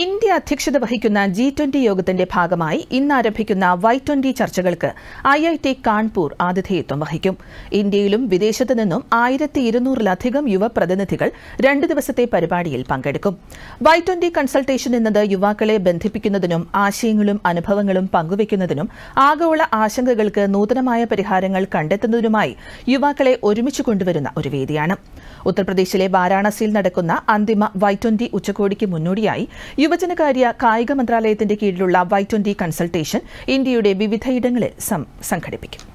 India അധ്യക്ഷത വഹിക്കുന്ന G twenty യോഗത്തിന്റെ ഭാഗമായി ഇന്ന് ആരംഭിക്കുന്ന വൈ ട്വന്റി ചർച്ചകൾക്ക് ഐ ഐ ടി കാൺപൂർ ആതിഥേയത്വം വഹിക്കും ഇന്ത്യയിലും വിദേശത്തു നിന്നും ആയിരത്തി ഇരുന്നൂറിലധികം യുവപ്രതിനിധികൾ രണ്ട് ദിവസത്തെ പരിപാടിയിൽ പങ്കെടുക്കും വൈ ട്വന്റി കൺസൾട്ടേഷൻ എന്നത് യുവാക്കളെ ബന്ധിപ്പിക്കുന്നതിനും ആശയങ്ങളും അനുഭവങ്ങളും പങ്കുവയ്ക്കുന്നതിനും ആഗോള ആശങ്കകൾക്ക് നൂതനമായ പരിഹാരങ്ങൾ കണ്ടെത്തുന്നതിനുമായി യുവാക്കളെ ഒരുമിച്ച് കൊണ്ടുവരുന്ന ഒരു വേദിയാണ് ഉത്തർപ്രദേശിലെ വാരാണസിയിൽ നടക്കുന്ന അന്തിമ വൈ ട്വന്റി ഉച്ചകോടിക്ക് മുന്നോടിയായി യുവജനകാര്യ കായിക മന്ത്രാലയത്തിന്റെ കീഴിലുള്ള വൈ ട്വന്റി കൺസൾട്ടേഷൻ ഇന്ത്യയുടെ വിവിധയിടങ്ങളിൽ സംഘടിപ്പിക്കും